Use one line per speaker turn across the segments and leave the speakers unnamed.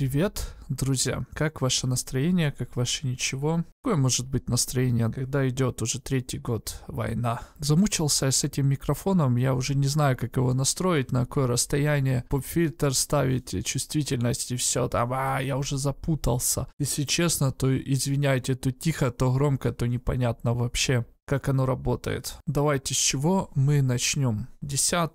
Привет, друзья. Как ваше настроение, как ваше ничего? Какое может быть настроение, когда идет уже третий год война? Замучился я с этим микрофоном, я уже не знаю, как его настроить, на какое расстояние, поп-фильтр ставить, чувствительность и все там, а, я уже запутался. Если честно, то извиняйте, то тихо, то громко, то непонятно вообще, как оно работает. Давайте с чего мы начнем? 10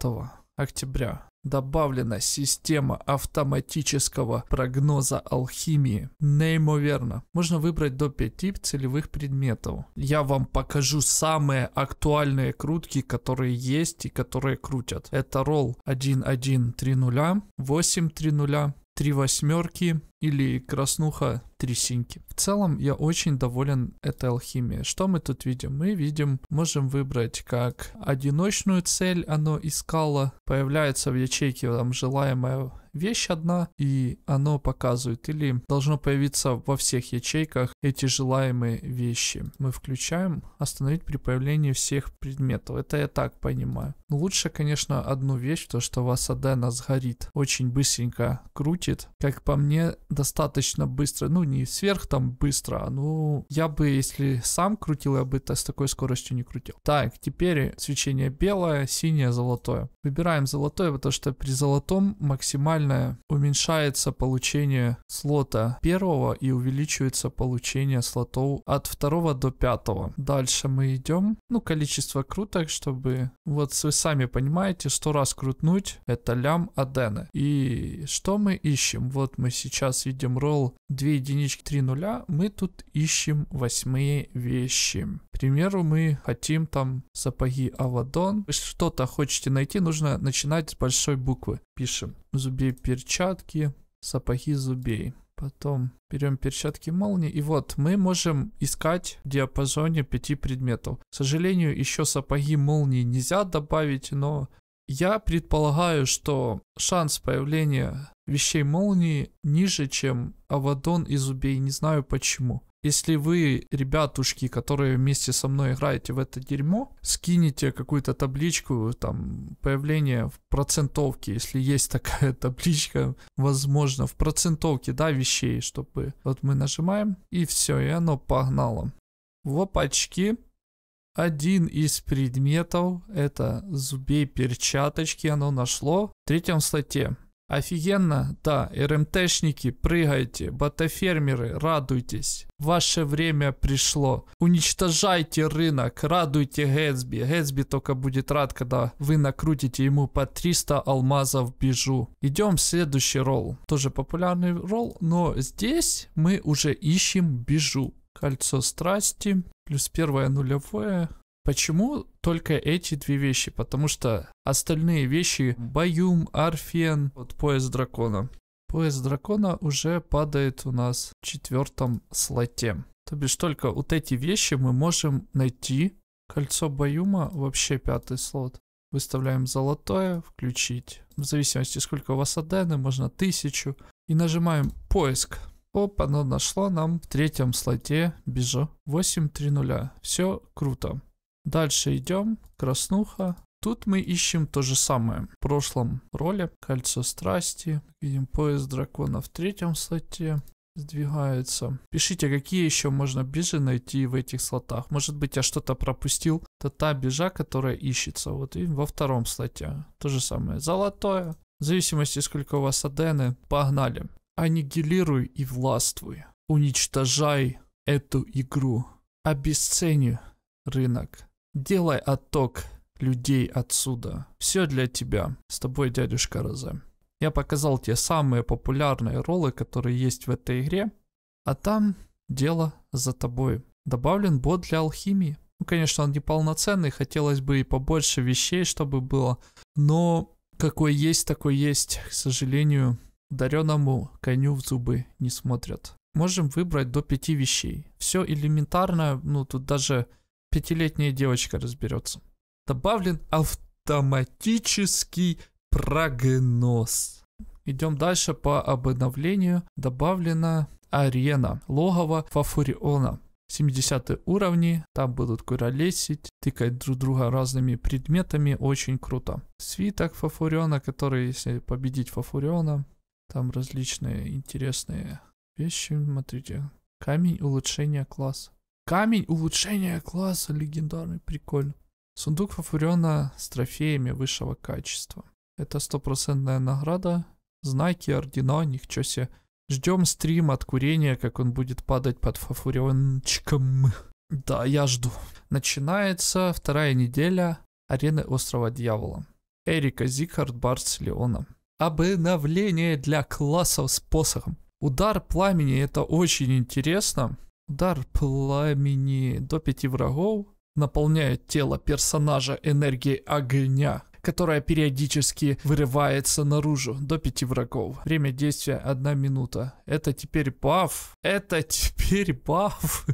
октября добавлена система автоматического прогноза алхимии. Неимоверно. Можно выбрать до 5 целевых предметов. Я вам покажу самые актуальные крутки, которые есть и которые крутят. Это ролл 1130, 830, 3 восьмерки, или краснуха трясинки. В целом я очень доволен этой алхимией. Что мы тут видим? Мы видим, можем выбрать как одиночную цель оно искало, появляется в ячейке там желаемая вещь одна, и оно показывает, или должно появиться во всех ячейках эти желаемые вещи. Мы включаем остановить при появлении всех предметов. Это я так понимаю. Но лучше, конечно, одну вещь, то что у вас нас горит. Очень быстренько крутит. Как по мне, достаточно быстро, ну не сверх там быстро, а, ну я бы, если сам крутил, я бы это с такой скоростью не крутил. Так, теперь свечение белое, синее, золотое. Выбираем золотое, потому что при золотом максимально уменьшается получение слота первого и увеличивается получение слотов от второго до пятого. Дальше мы идем, ну количество круток, чтобы, вот вы сами понимаете, сто раз крутнуть, это лям Адена. И что мы ищем? Вот мы сейчас нас видим roll 2 единички 3 нуля, мы тут ищем восьмые вещи. К примеру, мы хотим там сапоги Авадон. Вы что-то хотите найти, нужно начинать с большой буквы. Пишем зубей перчатки, сапоги зубей. Потом берем перчатки молнии. И вот мы можем искать в диапазоне пяти предметов. К сожалению, еще сапоги молнии нельзя добавить, но я предполагаю, что шанс появления вещей молнии ниже, чем Авадон и зубей. Не знаю почему. Если вы, ребятушки, которые вместе со мной играете в это дерьмо, скинете какую-то табличку, там, появление в процентовке, если есть такая табличка, возможно, в процентовке, да, вещей, чтобы... Вот мы нажимаем, и все, и оно погнало. В опачки один из предметов – это зубей перчаточки, оно нашло. В третьем статье. Офигенно, да, РМТшники, прыгайте, батафермеры, радуйтесь. Ваше время пришло. Уничтожайте рынок, радуйте Гэтсби. Гэтсби только будет рад, когда вы накрутите ему по 300 алмазов бежу. Идем в следующий ролл. Тоже популярный ролл, но здесь мы уже ищем бежу. Кольцо страсти, плюс первое нулевое. Почему только эти две вещи? Потому что остальные вещи Баюм, Арфен, вот пояс дракона. Пояс дракона уже падает у нас в четвертом слоте. То бишь только вот эти вещи мы можем найти. Кольцо Баюма вообще пятый слот. Выставляем золотое, включить. В зависимости сколько у вас адены, можно тысячу. И нажимаем поиск. Оп, оно нашло нам в третьем слоте бежо 8.3.0. Все круто. Дальше идем. Краснуха. Тут мы ищем то же самое. В прошлом роле кольцо страсти. Видим поезд дракона в третьем слоте сдвигается. Пишите, какие еще можно бежи найти в этих слотах. Может быть, я что-то пропустил. Это та бежа, которая ищется. Вот и во втором слоте. То же самое. Золотое. В зависимости, сколько у вас адены. Погнали. Аннигилируй и властвуй. Уничтожай эту игру. Обесценю рынок. Делай отток людей отсюда. Все для тебя. С тобой дядюшка Розе. Я показал те самые популярные роллы, которые есть в этой игре. А там дело за тобой. Добавлен бот для алхимии. Ну, конечно, он не полноценный, хотелось бы и побольше вещей, чтобы было. Но какой есть, такой есть. К сожалению, дареному коню в зубы не смотрят. Можем выбрать до пяти вещей. Все элементарно, ну тут даже пятилетняя девочка разберется. Добавлен автоматический прогноз. Идем дальше по обновлению. Добавлена арена, логово Фафуриона. 70 уровни, там будут куролесить, тыкать друг друга разными предметами, очень круто. Свиток Фафуриона, который, если победить Фафуриона, там различные интересные вещи. Смотрите. Камень улучшения класса. Камень улучшения класса легендарный, прикольно. Сундук Фафуриона с трофеями высшего качества. Это стопроцентная награда. Знаки, ордена, ничего себе. Ждем стрим от курения, как он будет падать под фафуриончиком. Да, я жду. Начинается вторая неделя арены Острова Дьявола. Эрика Зикард, Барс Леона. Обновление для классов с посохом. Удар пламени это очень интересно. Удар пламени до 5 врагов наполняет тело персонажа энергией огня которая периодически вырывается наружу до 5 врагов. Время действия 1 минута. Это теперь баф. Это теперь баф.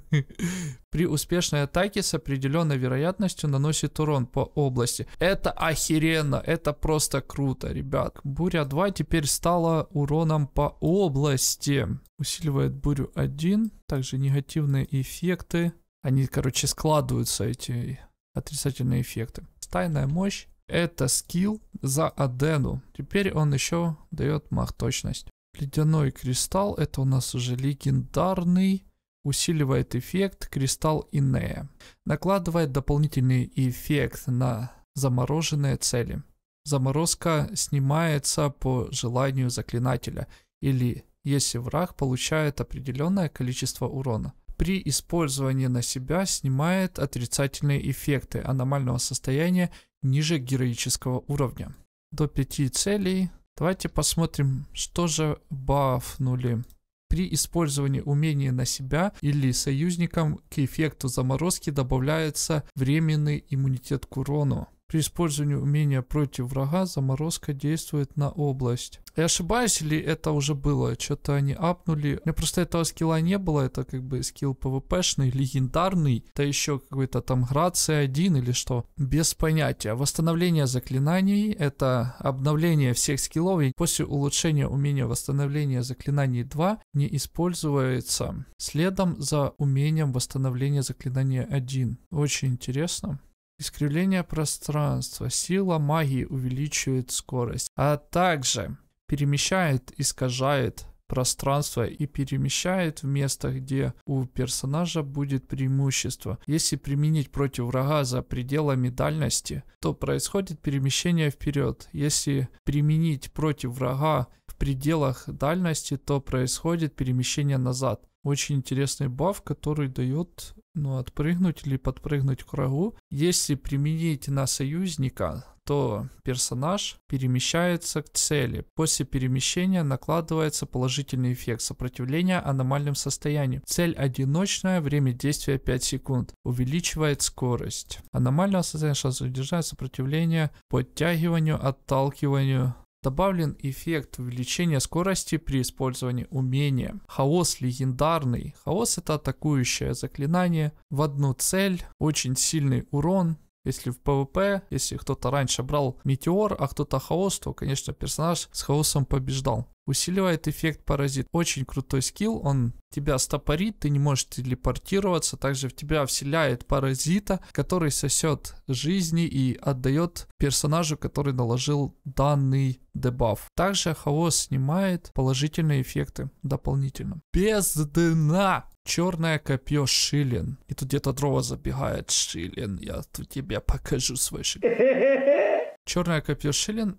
При успешной атаке с определенной вероятностью наносит урон по области. Это охеренно, это просто круто, ребят. Буря 2 теперь стала уроном по области. Усиливает бурю 1. Также негативные эффекты. Они, короче, складываются, эти отрицательные эффекты. Тайная мощь это скилл за Адену. Теперь он еще дает мах точность. Ледяной кристалл, это у нас уже легендарный. Усиливает эффект кристалл Инея. Накладывает дополнительный эффект на замороженные цели. Заморозка снимается по желанию заклинателя или если враг получает определенное количество урона. При использовании на себя снимает отрицательные эффекты аномального состояния ниже героического уровня. До 5 целей. Давайте посмотрим, что же бафнули. При использовании умения на себя или союзникам к эффекту заморозки добавляется временный иммунитет к урону. При использовании умения против врага заморозка действует на область. Я ошибаюсь или это уже было? Что-то они апнули. У меня просто этого скилла не было. Это как бы скилл пвпшный, легендарный. Да еще какой-то там грация 1 или что. Без понятия. Восстановление заклинаний. Это обновление всех скиллов. И после улучшения умения восстановления заклинаний 2 не используется. Следом за умением восстановления заклинания 1. Очень интересно. Искривление пространства. Сила магии увеличивает скорость, а также перемещает, искажает пространство и перемещает в место, где у персонажа будет преимущество. Если применить против врага за пределами дальности, то происходит перемещение вперед. Если применить против врага в пределах дальности, то происходит перемещение назад. Очень интересный баф, который дает ну, отпрыгнуть или подпрыгнуть к врагу. Если применить на союзника, то персонаж перемещается к цели. После перемещения накладывается положительный эффект сопротивления аномальным состояниям. Цель одиночная, время действия 5 секунд. Увеличивает скорость. Аномальное состояние шанс удержать сопротивление подтягиванию, отталкиванию, Добавлен эффект увеличения скорости при использовании умения. Хаос легендарный. Хаос это атакующее заклинание. В одну цель. Очень сильный урон. Если в ПВП, если кто-то раньше брал Метеор, а кто-то Хаос, то, конечно, персонаж с Хаосом побеждал усиливает эффект паразит. Очень крутой скилл, он тебя стопорит, ты не можешь телепортироваться, также в тебя вселяет паразита, который сосет жизни и отдает персонажу, который наложил данный дебаф. Также хаос снимает положительные эффекты дополнительно. Без дна! Черное копье Шилин. И тут где-то дрова забегает. Шилин, я тут тебе покажу свой шилин. Черная копье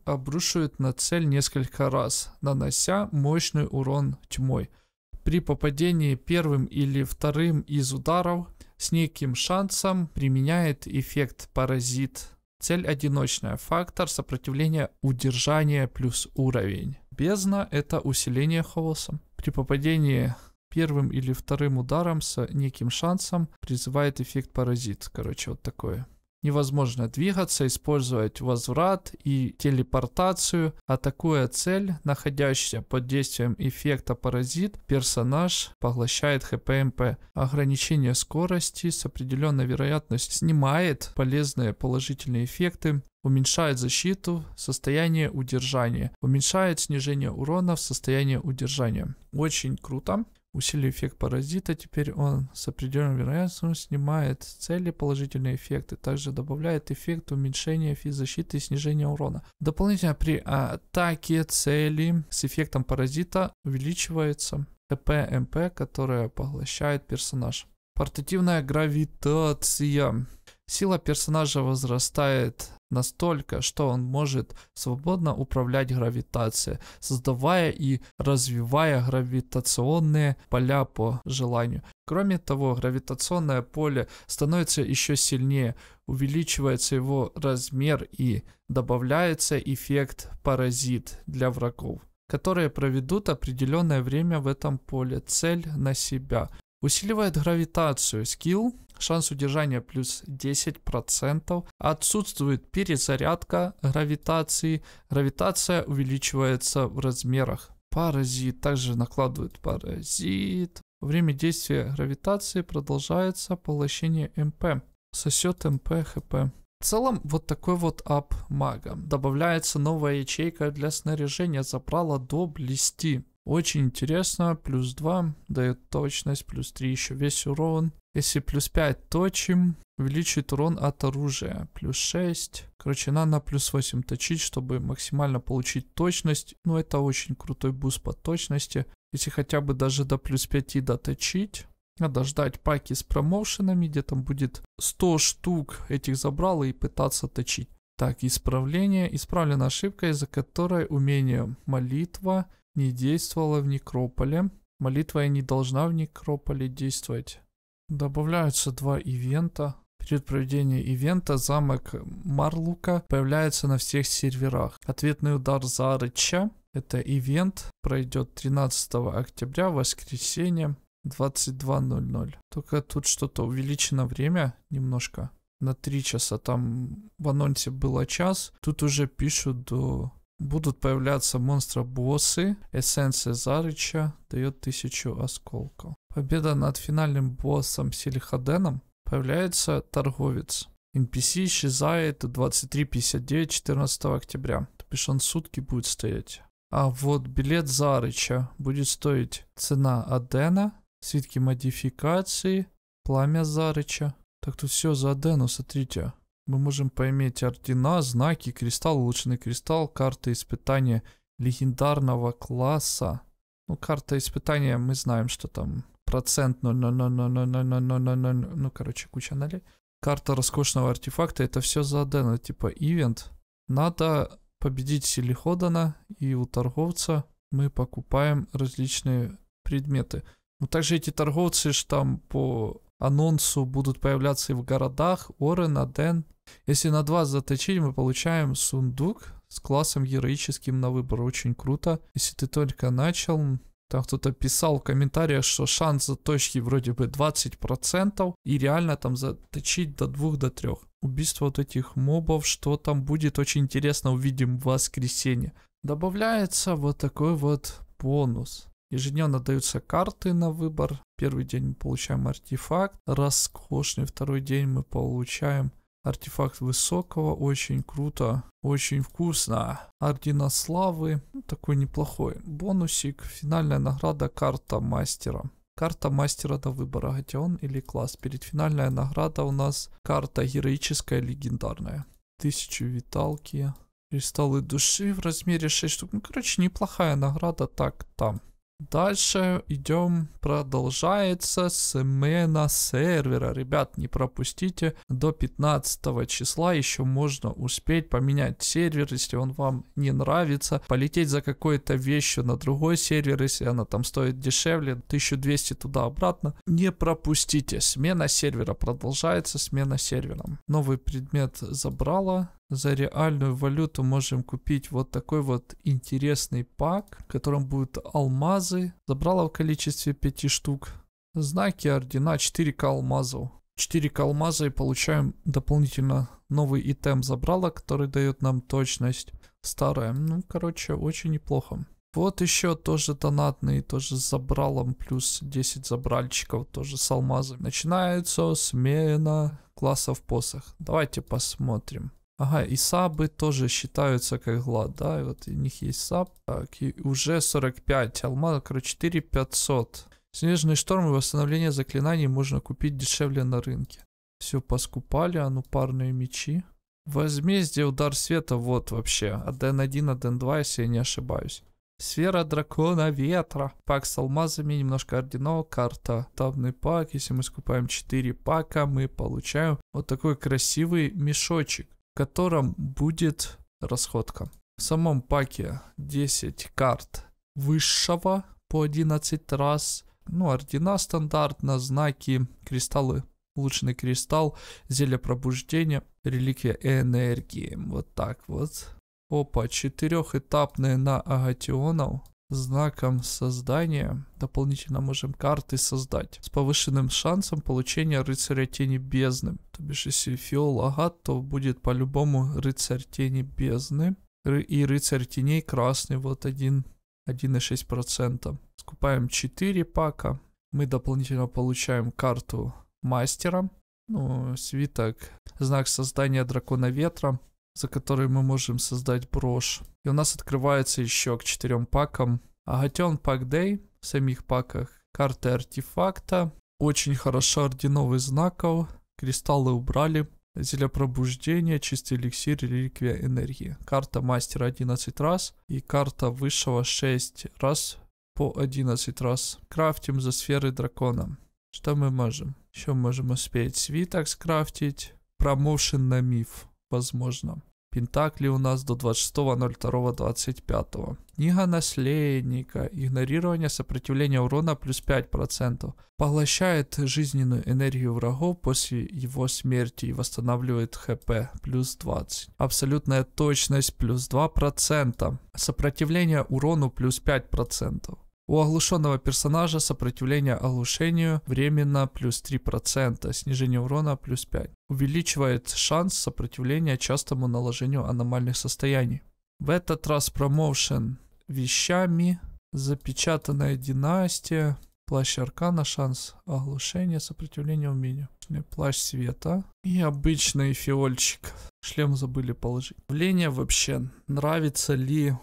обрушивает на цель несколько раз, нанося мощный урон тьмой. При попадении первым или вторым из ударов с неким шансом применяет эффект паразит. Цель одиночная, фактор сопротивления удержания плюс уровень. Бездна это усиление хаоса. При попадении первым или вторым ударом с неким шансом призывает эффект паразит. Короче, вот такое невозможно двигаться, использовать возврат и телепортацию. Атакуя цель, находящаяся под действием эффекта паразит, персонаж поглощает ХПМП. Ограничение скорости с определенной вероятностью снимает полезные положительные эффекты, уменьшает защиту в состоянии удержания, уменьшает снижение урона в состоянии удержания. Очень круто. Усилий эффект паразита, теперь он с определенной вероятностью снимает с цели положительные эффекты, также добавляет эффект уменьшения физзащиты и снижения урона. Дополнительно при атаке цели с эффектом паразита увеличивается ТП-МП, которая поглощает персонаж. Портативная гравитация. Сила персонажа возрастает настолько, что он может свободно управлять гравитацией, создавая и развивая гравитационные поля по желанию. Кроме того, гравитационное поле становится еще сильнее, увеличивается его размер и добавляется эффект паразит для врагов которые проведут определенное время в этом поле, цель на себя. Усиливает гравитацию скилл, шанс удержания плюс 10%. Отсутствует перезарядка гравитации. Гравитация увеличивается в размерах. Паразит также накладывает паразит. Во время действия гравитации продолжается поглощение МП. Сосет МП, ХП. В целом, вот такой вот ап мага. Добавляется новая ячейка для снаряжения забрала до блести. Очень интересно. Плюс 2 дает точность, плюс 3 еще весь урон. Если плюс 5 точим, увеличит урон от оружия. Плюс 6. Короче, надо плюс 8 точить, чтобы максимально получить точность. Ну, это очень крутой буст по точности. Если хотя бы даже до плюс 5 доточить. Надо ждать паки с промоушенами, где там будет 100 штук этих забрал и пытаться точить. Так, исправление. Исправлена ошибка, из-за которой умение молитва не действовала в некрополе. Молитва и не должна в некрополе действовать. Добавляются два ивента. Перед проведением ивента замок Марлука появляется на всех серверах. Ответный удар Зарыча. Это ивент пройдет 13 октября, воскресенье, 22.00. Только тут что-то увеличено время немножко на 3 часа. Там в анонсе было час. Тут уже пишут до будут появляться монстра-боссы. Эссенция Зарыча дает тысячу осколков. Победа над финальным боссом Силихаденом появляется торговец. NPC исчезает 23.59 14 октября. То бишь он сутки будет стоять. А вот билет Зарыча будет стоить цена Адена, свитки модификации, пламя Зарыча. Так тут все за Адену, смотрите мы можем поиметь ордена, знаки, кристалл, улучшенный кристалл, карты испытания легендарного класса. Ну, карта испытания, мы знаем, что там процент, ну, ну, ну, ну, ну, ну, ну, ну, ну, ну, ну, короче, куча нулей. Карта роскошного артефакта, это все задано, типа ивент. Надо победить Селиходана и у торговца мы покупаем различные предметы. Но также эти торговцы ж там по анонсу будут появляться и в городах Орена, Ден, если на 2 заточить, мы получаем сундук с классом героическим на выбор. Очень круто. Если ты только начал, там кто-то писал в комментариях, что шанс заточки вроде бы 20%, и реально там заточить до 2 до 3. Убийство вот этих мобов, что там будет, очень интересно, увидим в воскресенье. Добавляется вот такой вот бонус. Ежедневно даются карты на выбор. Первый день мы получаем артефакт роскошный, второй день мы получаем Артефакт высокого, очень круто, очень вкусно. Ордена славы, ну, такой неплохой. Бонусик, финальная награда, карта мастера. Карта мастера до выбора, Гатион или класс. Перед финальная награда у нас карта героическая, легендарная. Тысячу виталки. Кристаллы души в размере 6 штук. Ну, короче, неплохая награда. Так, там. Дальше идем, продолжается смена сервера. Ребят, не пропустите, до 15 числа еще можно успеть поменять сервер, если он вам не нравится, полететь за какой-то вещью на другой сервер, если она там стоит дешевле, 1200 туда-обратно. Не пропустите, смена сервера продолжается, смена сервером. Новый предмет забрала, за реальную валюту можем купить вот такой вот интересный пак, в котором будут алмазы. Забрала в количестве 5 штук. Знаки ордена 4к алмазов. 4к алмаза и получаем дополнительно новый итем забрала, который дает нам точность. Старая. Ну, короче, очень неплохо. Вот еще тоже донатный, тоже с забралом, плюс 10 забральчиков, тоже с алмазами. Начинается смена классов посох. Давайте посмотрим. Ага, и сабы тоже считаются как глад, да? И вот у них есть саб. Так, и уже 45 алмаза, короче, 4 500. Снежный шторм и восстановление заклинаний можно купить дешевле на рынке. Все поскупали, а ну парные мечи. Возмездие удар света, вот вообще. Аден 1, Аден 2, если я не ошибаюсь. Сфера дракона ветра. Пак с алмазами, немножко орденов, карта. табный пак. Если мы скупаем 4 пака, мы получаем вот такой красивый мешочек котором будет расходка. В самом паке 10 карт высшего по 11 раз. Ну, ордена стандартно, знаки, кристаллы. Улучшенный кристалл, зелье пробуждения, реликвия энергии. Вот так вот. Опа, четырехэтапные на агатионов знаком создания дополнительно можем карты создать с повышенным шансом получения рыцаря тени бездны. То бишь, если фиол агат, то будет по-любому рыцарь тени бездны. И рыцарь теней красный, вот 1,6%. Скупаем 4 пака. Мы дополнительно получаем карту мастера. Ну, свиток, знак создания дракона ветра, за который мы можем создать брошь. И у нас открывается еще к четырем пакам Агатен Пак Дэй в самих паках, карты артефакта, очень хорошо орденовый знаков, кристаллы убрали, Зелье пробуждения, чистый эликсир, реликвия энергии. Карта мастера 11 раз и карта высшего 6 раз по 11 раз. Крафтим за сферы дракона. Что мы можем? Еще можем успеть свиток скрафтить. Промоушен на миф, возможно. Пентакли у нас до 26.02.25. Книга наследника. Игнорирование сопротивления урона плюс 5%. Поглощает жизненную энергию врагов после его смерти и восстанавливает хп плюс 20. Абсолютная точность плюс 2%. Сопротивление урону плюс 5%. У оглушенного персонажа сопротивление оглушению временно плюс 3%, снижение урона плюс 5. Увеличивает шанс сопротивления частому наложению аномальных состояний. В этот раз промоушен вещами, запечатанная династия, плащ аркана, шанс оглушения, сопротивление умению. Плащ света и обычный фиольчик. Шлем забыли положить. Вление вообще, нравится ли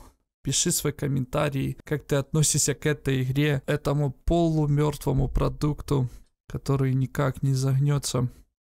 Пиши свой комментарий, как ты относишься к этой игре, этому полумертвому продукту, который никак не загнется.